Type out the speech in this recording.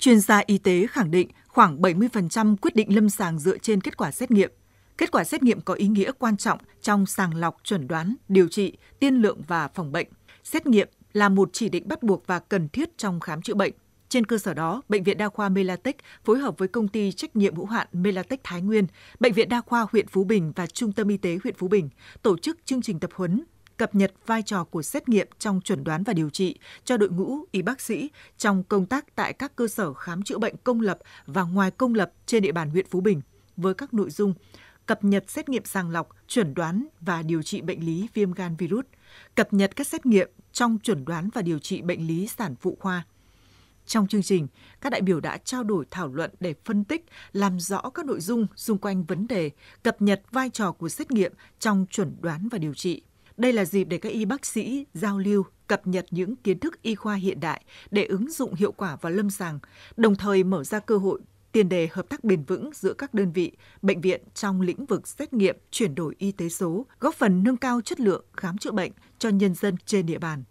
Chuyên gia y tế khẳng định khoảng 70% quyết định lâm sàng dựa trên kết quả xét nghiệm. Kết quả xét nghiệm có ý nghĩa quan trọng trong sàng lọc, chuẩn đoán, điều trị, tiên lượng và phòng bệnh. Xét nghiệm là một chỉ định bắt buộc và cần thiết trong khám chữa bệnh. Trên cơ sở đó, Bệnh viện Đa khoa Melatech phối hợp với công ty trách nhiệm hữu hạn Melatech Thái Nguyên, Bệnh viện Đa khoa huyện Phú Bình và Trung tâm Y tế huyện Phú Bình tổ chức chương trình tập huấn cập nhật vai trò của xét nghiệm trong chuẩn đoán và điều trị cho đội ngũ y bác sĩ trong công tác tại các cơ sở khám chữa bệnh công lập và ngoài công lập trên địa bàn huyện Phú Bình với các nội dung cập nhật xét nghiệm sàng lọc, chuẩn đoán và điều trị bệnh lý viêm gan virus, cập nhật các xét nghiệm trong chuẩn đoán và điều trị bệnh lý sản phụ khoa. Trong chương trình, các đại biểu đã trao đổi thảo luận để phân tích, làm rõ các nội dung xung quanh vấn đề cập nhật vai trò của xét nghiệm trong chuẩn đoán và điều trị đây là dịp để các y bác sĩ giao lưu, cập nhật những kiến thức y khoa hiện đại để ứng dụng hiệu quả vào lâm sàng, đồng thời mở ra cơ hội tiền đề hợp tác bền vững giữa các đơn vị, bệnh viện trong lĩnh vực xét nghiệm, chuyển đổi y tế số, góp phần nâng cao chất lượng khám chữa bệnh cho nhân dân trên địa bàn.